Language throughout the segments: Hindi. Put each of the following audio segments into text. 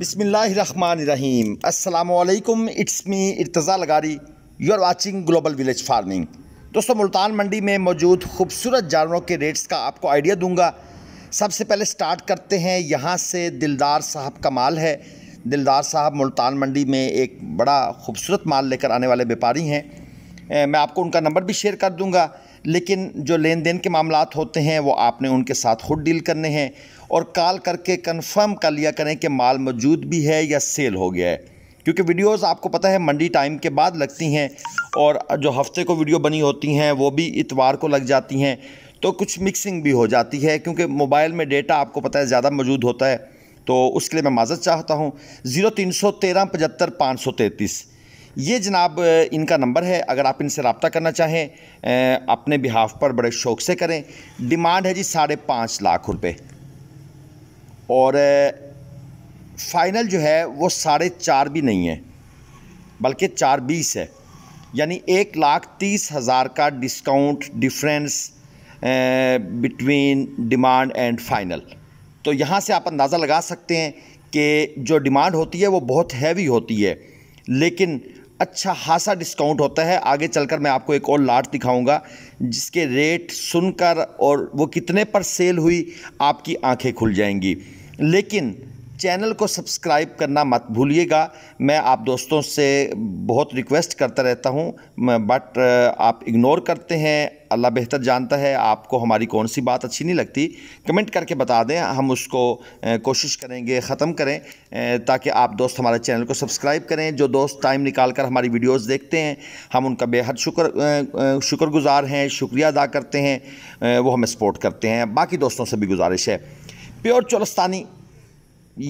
बिसमीम अल्लाम it's me Irtaza Lagari you are watching global village farming दोस्तों मुल्तान मंडी में मौजूद खूबसूरत जानवरों के रेट्स का आपको आइडिया दूंगा सबसे पहले स्टार्ट करते हैं यहाँ से दिलदार साहब का माल है दिलदार साहब मुल्तान मंडी में एक बड़ा खूबसूरत माल लेकर आने वाले व्यापारी हैं मैं आपको उनका नंबर भी शेयर कर दूंगा लेकिन जो लेन देन के मामला होते हैं वो आपने उनके साथ खुद डील करने हैं और कॉल करके कंफर्म कर लिया करें कि माल मौजूद भी है या सेल हो गया है क्योंकि वीडियोस आपको पता है मंडी टाइम के बाद लगती हैं और जो हफ्ते को वीडियो बनी होती हैं वो भी इतवार को लग जाती हैं तो कुछ मिक्सिंग भी हो जाती है क्योंकि मोबाइल में डेटा आपको पता है ज़्यादा मौजूद होता है तो उसके लिए मैं माजत चाहता हूँ ज़ीरो तीन सौ तेरह पचहत्तर पाँच सौ तैंतीस ये जनाब इनका नंबर है अगर आप इनसे रबता करना चाहें अपने बिहाफ पर बड़े शौक़ से करें डिमांड है जी साढ़े पाँच लाख रुपये और फाइनल जो है वो साढ़े चार भी नहीं है बल्कि चार बीस है यानी एक लाख तीस हज़ार का discount difference between demand and final तो यहाँ से आप अंदाज़ा लगा सकते हैं कि जो डिमांड होती है वो बहुत हैवी होती है लेकिन अच्छा खासा डिस्काउंट होता है आगे चलकर मैं आपको एक और लाट दिखाऊंगा जिसके रेट सुनकर और वो कितने पर सेल हुई आपकी आंखें खुल जाएंगी लेकिन चैनल को सब्सक्राइब करना मत भूलिएगा मैं आप दोस्तों से बहुत रिक्वेस्ट करता रहता हूँ बट आप इग्नोर करते हैं अल्लाह बेहतर जानता है आपको हमारी कौन सी बात अच्छी नहीं लगती कमेंट करके बता दें हम उसको कोशिश करेंगे ख़त्म करें ताकि आप दोस्त हमारे चैनल को सब्सक्राइब करें जो दोस्त टाइम निकाल कर हमारी वीडियोज़ देखते हैं हम उनका बेहद शुक्र शुक्रगुजार हैं शुक्रिया अदा करते हैं वो हमें सपोर्ट करते हैं बाकी दोस्तों से भी गुजारिश है प्योर चौलस्तानी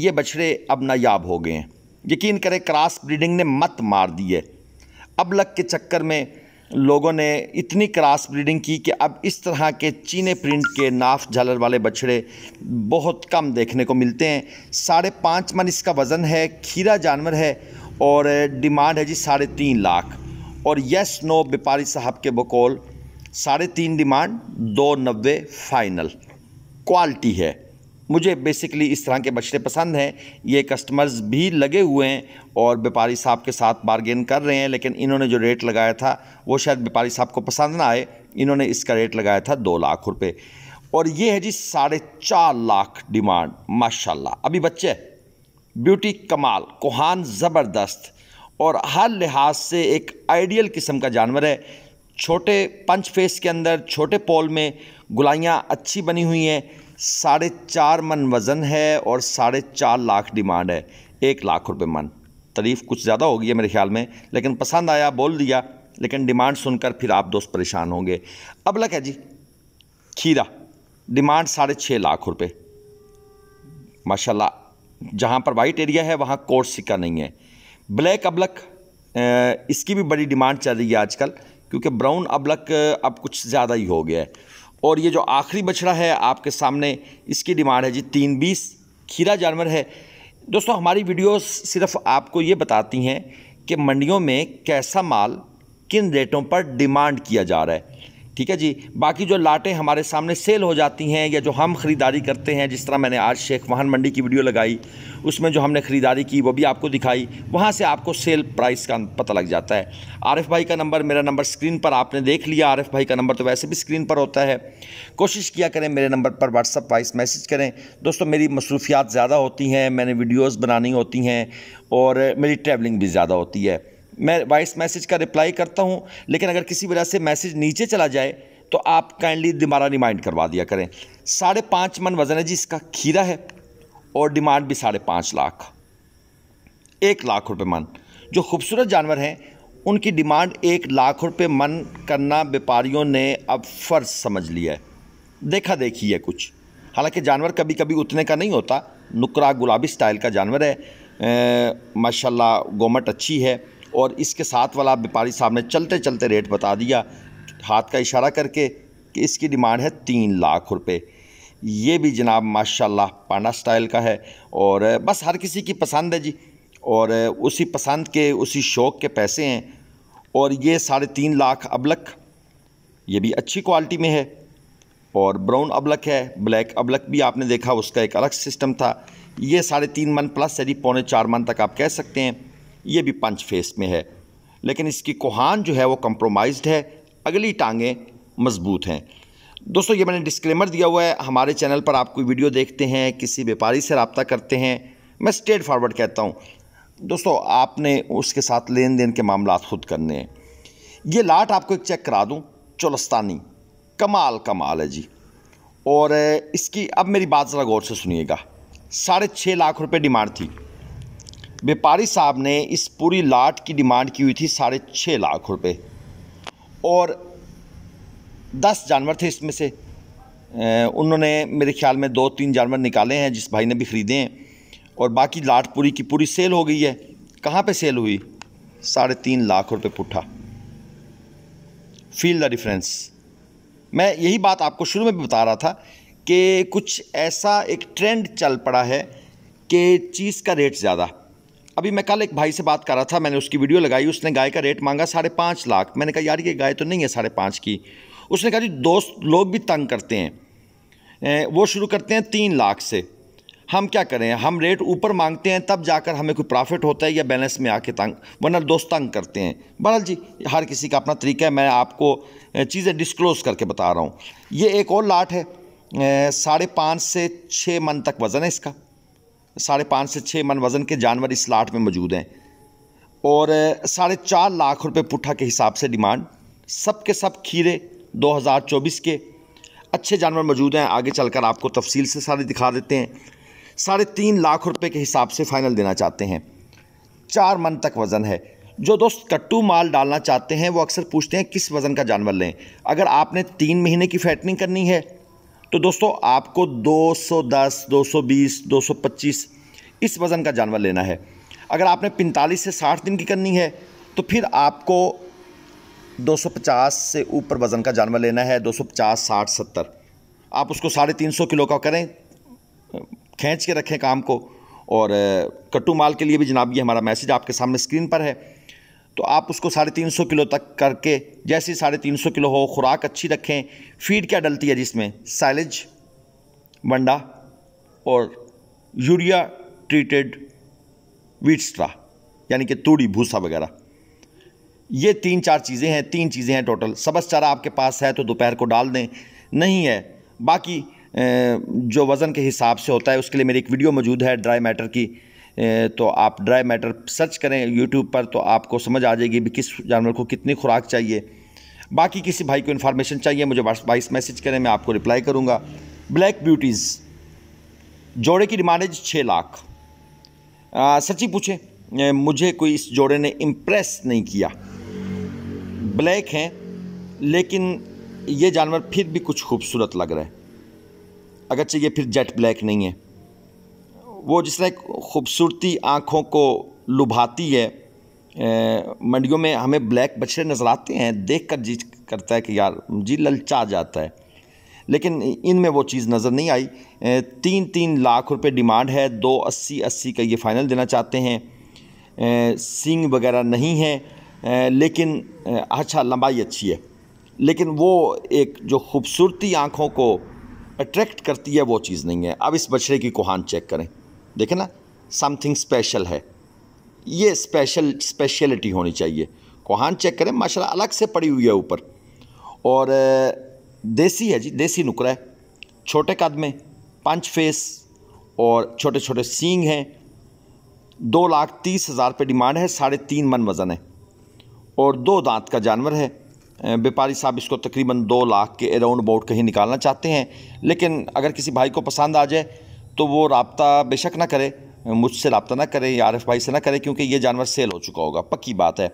ये बछड़े अब नायाब हो गए हैं यकीन करें क्रॉस ब्रीडिंग ने मत मार दी है अब लग के चक्कर में लोगों ने इतनी क्रॉस ब्रीडिंग की कि अब इस तरह के चीने प्रिंट के नाफ झालर वाले बछड़े बहुत कम देखने को मिलते हैं साढ़े पाँच मन इसका वज़न है खीरा जानवर है और डिमांड है जी साढ़े तीन लाख और यस नो व्यापारी साहब के बकौल साढ़े तीन डिमांड दो नब्बे फाइनल क्वालिटी है मुझे बेसिकली इस तरह के बछड़े पसंद हैं ये कस्टमर्स भी लगे हुए हैं और व्यापारी साहब के साथ बारगेन कर रहे हैं लेकिन इन्होंने जो रेट लगाया था वो शायद व्यापारी साहब को पसंद ना आए इन्होंने इसका रेट लगाया था दो लाख रुपये और ये है जी साढ़े चार लाख डिमांड माशाल्लाह अभी बच्चे ब्यूटी कमाल कोहान ज़बरदस्त और हर लिहाज से एक आइडियल किस्म का जानवर है छोटे पंच फेस के अंदर छोटे पोल में गुलाइयाँ अच्छी बनी हुई हैं साढ़े चार मन वज़न है और साढ़े चार लाख डिमांड है एक लाख रुपये मन तारीफ़ कुछ ज़्यादा होगी है मेरे ख्याल में लेकिन पसंद आया बोल दिया लेकिन डिमांड सुनकर फिर आप दोस्त परेशान होंगे अब लग है जी खीरा डिमांड साढ़े छः लाख रुपये माशाल्लाह जहाँ पर वाइट एरिया है वहाँ कोर्स सिक्का नहीं है ब्लैक अबलक इसकी भी बड़ी डिमांड चल रही है आजकल क्योंकि ब्राउन अबलक अब कुछ ज़्यादा ही हो गया है और ये जो आखिरी बछड़ा है आपके सामने इसकी डिमांड है जी तीन बीस खीरा जानवर है दोस्तों हमारी वीडियोस सिर्फ आपको ये बताती हैं कि मंडियों में कैसा माल किन रेटों पर डिमांड किया जा रहा है ठीक है जी बाकी जो लाटें हमारे सामने सेल हो जाती हैं या जो हम ख़रीदारी करते हैं जिस तरह मैंने आज शेख वाहन मंडी की वीडियो लगाई उसमें जो हमने ख़रीदारी की वो भी आपको दिखाई वहाँ से आपको सेल प्राइस का पता लग जाता है आरिफ भाई का नंबर मेरा नंबर स्क्रीन पर आपने देख लिया आरिफ भाई का नंबर तो वैसे भी स्क्रीन पर होता है कोशिश किया करें मेरे नंबर पर व्हाट्सअप वाइस मैसेज करें दोस्तों मेरी मसरूफियात ज़्यादा होती हैं मैंने वीडियोज़ बनानी होती हैं और मेरी ट्रैवलिंग भी ज़्यादा होती है मैं वॉइस मैसेज का रिप्लाई करता हूँ लेकिन अगर किसी वजह से मैसेज नीचे चला जाए तो आप काइंडली दोबारा रिमाइंड करवा दिया करें साढ़े पाँच मन वजन है जी इसका खीरा है और डिमांड भी साढ़े पाँच लाख एक लाख रुपये मन जो खूबसूरत जानवर हैं उनकी डिमांड एक लाख रुपये मन करना व्यापारियों ने अब फ़र्ज समझ लिया है देखा देखी है कुछ हालांकि जानवर कभी कभी उतने का नहीं होता नुकरा गुलाबी स्टाइल का जानवर है माशाला गोमट अच्छी है और इसके साथ वाला व्यापारी साहब ने चलते चलते रेट बता दिया हाथ का इशारा करके कि इसकी डिमांड है तीन लाख रुपये ये भी जनाब माशाल्लाह पांडा स्टाइल का है और बस हर किसी की पसंद है जी और उसी पसंद के उसी शौक़ के पैसे हैं और ये साढ़े तीन लाख अबलक ये भी अच्छी क्वालिटी में है और ब्राउन अबलक है ब्लैक अबलक भी आपने देखा उसका एक अलग सिस्टम था ये साढ़े तीन मन प्लस है जी पौने चार मन तक आप कह सकते हैं ये भी पंच फेस में है लेकिन इसकी कोहान जो है वो कम्प्रोमाइज्ड है अगली टांगें मजबूत हैं दोस्तों ये मैंने डिस्क्लेमर दिया हुआ है हमारे चैनल पर आप कोई वीडियो देखते हैं किसी व्यापारी से रबता करते हैं मैं स्ट्रेट फॉरवर्ड कहता हूँ दोस्तों आपने उसके साथ लेन देन के मामला खुद करने हैं ये लाट आपको एक चेक करा दूँ चोलस्तानी कमाल कमाल है जी और इसकी अब मेरी बात ज़रा गौर से सुनिएगा साढ़े छः लाख रुपए डिमांड थी व्यापारी साहब ने इस पूरी लाट की डिमांड की हुई थी साढ़े छः लाख रुपए और दस जानवर थे इसमें से उन्होंने मेरे ख्याल में दो तीन जानवर निकाले हैं जिस भाई ने भी ख़रीदे हैं और बाकी लाट पूरी की पूरी सेल हो गई है कहाँ पे सेल हुई साढ़े तीन लाख रुपए पुट्ठा फील द डिफरेंस मैं यही बात आपको शुरू में भी बता रहा था कि कुछ ऐसा एक ट्रेंड चल पड़ा है कि चीज़ का रेट ज़्यादा अभी मैं कल एक भाई से बात कर रहा था मैंने उसकी वीडियो लगाई उसने गाय का रेट मांगा साढ़े पाँच लाख मैंने कहा यार ये गाय तो नहीं है साढ़े पाँच की उसने कहा जी दोस्त लोग भी तंग करते हैं वो शुरू करते हैं तीन लाख से हम क्या करें हम रेट ऊपर मांगते हैं तब जाकर हमें कोई प्रॉफिट होता है या बैलेंस में आके तंग वरना दोस्त तंग करते हैं बहरल जी हर किसी का अपना तरीका है मैं आपको चीज़ें डिस्क्लोज़ करके बता रहा हूँ ये एक और लाट है साढ़े पाँच से छः मन तक वज़न है इसका साढ़े पाँच से छः मन वज़न के जानवर इस लाट में मौजूद हैं और साढ़े चार लाख रुपए पुट्ठा के हिसाब से डिमांड सब के सब खीरे 2024 के अच्छे जानवर मौजूद हैं आगे चलकर आपको तफसील से सारे दिखा देते हैं साढ़े तीन लाख रुपए के हिसाब से फ़ाइनल देना चाहते हैं चार मन तक वज़न है जो दोस्त कट्टू माल डालना चाहते हैं वो अक्सर पूछते हैं किस वज़न का जानवर लें अगर आपने तीन महीने की फैटनिंग करनी है तो दोस्तों आपको 210, 220, 225 इस वज़न का जानवर लेना है अगर आपने 45 से 60 दिन की करनी है तो फिर आपको 250 से ऊपर वज़न का जानवर लेना है 250, 60, 70 आप उसको साढ़े तीन सौ किलो का करें खींच के रखें काम को और कट्टू माल के लिए भी जनाब ये हमारा मैसेज आपके सामने स्क्रीन पर है तो आप उसको साढ़े तीन सौ किलो तक करके जैसे साढ़े तीन सौ किलो हो खुराक अच्छी रखें फीड क्या डलती है जिसमें साइलेज बंडा और यूरिया ट्रीटेड वीटस्ट्रा यानी कि तूड़ी भूसा वगैरह ये तीन चार चीज़ें हैं तीन चीज़ें हैं टोटल सबस चारा आपके पास है तो दोपहर को डाल दें नहीं है बाकी जो वज़न के हिसाब से होता है उसके लिए मेरी एक वीडियो मौजूद है ड्राई मैटर की तो आप ड्राई मैटर सर्च करें यूट्यूब पर तो आपको समझ आ जाएगी भी किस जानवर को कितनी खुराक चाहिए बाकी किसी भाई को इन्फॉर्मेशन चाहिए मुझे वाइस मैसेज करें मैं आपको रिप्लाई करूँगा ब्लैक ब्यूटीज़ जोड़े की डिमांडेज छः लाख सची पूछें मुझे कोई इस जोड़े ने इम्प्रेस नहीं किया ब्लैक हैं लेकिन ये जानवर फिर भी कुछ खूबसूरत लग रहा है अगरचे ये फिर जेट ब्लैक नहीं है वो जिस तरह खूबसूरती आँखों को लुभाती है मंडियों में हमें ब्लैक बछड़े नज़र आते हैं देख कर जी करता है कि यार जी ललचा जाता है लेकिन इनमें वो चीज़ नज़र नहीं आई तीन तीन लाख रुपए डिमांड है दो अस्सी अस्सी का ये फ़ाइनल देना चाहते हैं सिंग वगैरह नहीं है लेकिन अच्छा लंबाई अच्छी है लेकिन वो एक जो खूबसूरती आँखों को अट्रैक्ट करती है वो चीज़ नहीं है अब इस बछड़े की कुहान चेक करें देखें ना समथिंग स्पेशल है ये स्पेशल स्पेशलिटी होनी चाहिए कोहान चेक करें माशाल्लाह अलग से पड़ी हुई है ऊपर और देसी है जी देसी नुकरा है छोटे कद में पंच फेस और छोटे छोटे सींग हैं दो लाख तीस हज़ार पे डिमांड है साढ़े तीन मन वज़न है और दो दांत का जानवर है व्यापारी साहब इसको तकरीबन दो लाख के अराउंड अबाउट कहीं निकालना चाहते हैं लेकिन अगर किसी भाई को पसंद आ जाए तो वो रबता बेशक ना करे मुझसे रबता ना करें या आरफ भाई से ना करें क्योंकि ये जानवर सेल हो चुका होगा पक्की बात है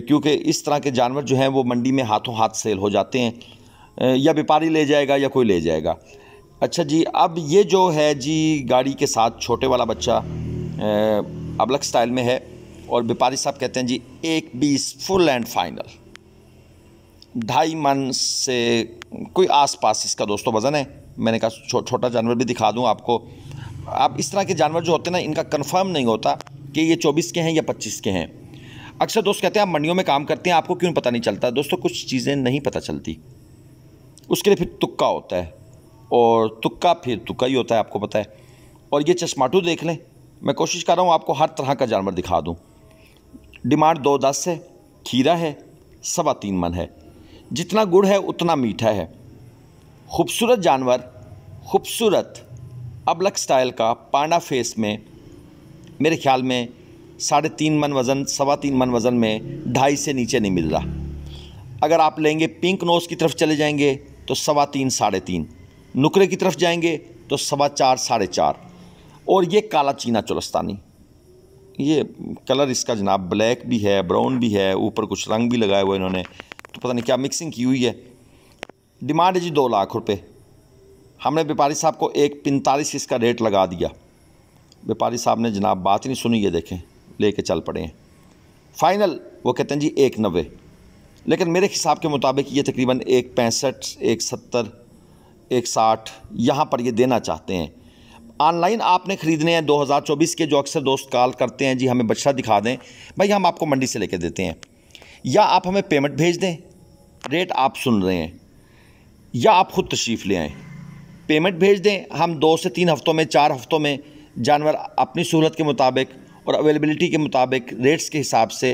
क्योंकि इस तरह के जानवर जो हैं वो मंडी में हाथों हाथ सेल हो जाते हैं या व्यापारी ले जाएगा या कोई ले जाएगा अच्छा जी अब ये जो है जी गाड़ी के साथ छोटे वाला बच्चा अबलग स्टाइल में है और व्यापारी साहब कहते हैं जी एक बीस फुल एंड फाइनल ढाई मन से कोई आस पास इसका दोस्तों वज़न है मैंने कहा छो, छोटा जानवर भी दिखा दूँ आपको आप इस तरह के जानवर जो होते हैं ना इनका कन्फर्म नहीं होता कि ये चौबीस के हैं या पच्चीस के हैं अक्सर दोस्त कहते हैं आप मंडियों में काम करते हैं आपको क्यों पता नहीं चलता दोस्तों कुछ चीज़ें नहीं पता चलती उसके लिए फिर तुक्का होता है और तुक्का फिर तुक्का ही होता है आपको पता है और ये चश्माटू देख लें मैं कोशिश कर रहा हूँ आपको हर तरह का जानवर दिखा दूँ डिमांड दो दस है खीरा है सवा तीन मन है जितना गुड़ है उतना मीठा है खूबसूरत जानवर खूबसूरत अबलक स्टाइल का पांडा फेस में मेरे ख्याल में साढ़े तीन मन वज़न सवा तीन मन वज़न में ढाई से नीचे नहीं मिल रहा अगर आप लेंगे पिंक नोज़ की तरफ चले जाएंगे तो सवा तीन साढ़े तीन नुकरे की तरफ जाएंगे तो सवा चार साढ़े चार और ये काला चीना चुलस्तानी ये कलर इसका जनाब ब्लैक भी है ब्राउन भी है ऊपर कुछ रंग भी लगाए हुए इन्होंने तो पता नहीं क्या मिक्सिंग की हुई है डिमांड है जी दो लाख रुपए हमने व्यापारी साहब को एक पैंतालीस इसका रेट लगा दिया व्यापारी साहब ने जनाब बात नहीं सुनी ये देखें लेके चल पड़े हैं फाइनल वो कहते हैं जी एक नब्बे लेकिन मेरे हिसाब के मुताबिक ये तकरीबन एक पैंसठ एक सत्तर एक साठ यहाँ पर ये देना चाहते हैं ऑनलाइन आपने ख़रीदने हैं 2024 के जो अक्सर दोस्त कॉल करते हैं जी हमें बच्चा दिखा दें भाई हम आपको मंडी से लेके देते हैं या आप हमें पेमेंट भेज दें रेट आप सुन रहे हैं या आप ख़ुद तशरीफ़ ले आएँ पेमेंट भेज दें हम दो से तीन हफ़्तों में चार हफ़्तों में जानवर अपनी सहूलत के मुताबिक और अवेलेबिलिटी के मुताबिक रेट्स के हिसाब से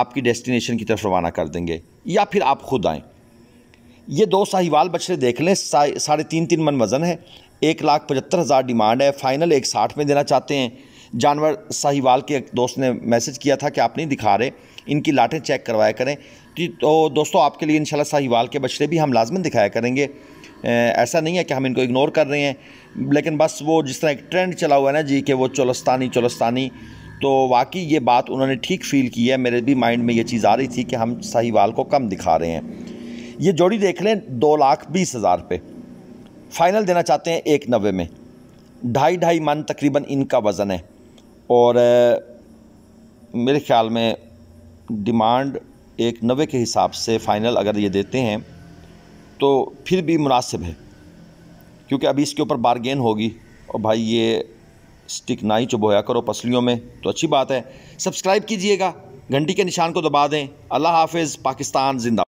आपकी डेस्टिनेशन की तरफ रवाना कर देंगे या फिर आप ख़ुद आएँ ये दो साहिवाल बछड़े देख लें साढ़े तीन तीन मन वज़न है एक लाख पचहत्तर हज़ार डिमांड है फ़ाइनल एक साठ में देना चाहते हैं जानवर साहिवाल के एक दोस्त ने मैसेज किया था कि आप नहीं दिखा रहे इनकी लाटें चेक करवाया करें तो दोस्तों आपके लिए इंशाल्लाह साहिवाल के बछड़े भी हम लाजमन दिखाया करेंगे ऐसा नहीं है कि हम इनको इग्नोर कर रहे हैं लेकिन बस वो जिस तरह एक ट्रेंड चला हुआ है ना जी कि वो चोलस्तानी चोलस्तानी तो वाकई ये बात उन्होंने ठीक फील की है मेरे भी माइंड में ये चीज़ आ रही थी कि हम साहिवाल को कम दिखा रहे हैं ये जोड़ी देख लें दो लाख बीस हज़ार पे फाइनल देना चाहते हैं एक नब्बे में ढाई ढाई मन तकरीबन इनका वज़न है और मेरे ख्याल में डिमांड एक नबे के हिसाब से फ़ाइनल अगर ये देते हैं तो फिर भी मुनासिब है क्योंकि अभी इसके ऊपर बारगेन होगी और भाई ये स्टिक ना ही चुबोया करो पसलियों में तो अच्छी बात है सब्सक्राइब कीजिएगा घंटी के निशान को दबा दें अल्लाह हाफिज़ पाकिस्तान जिंदा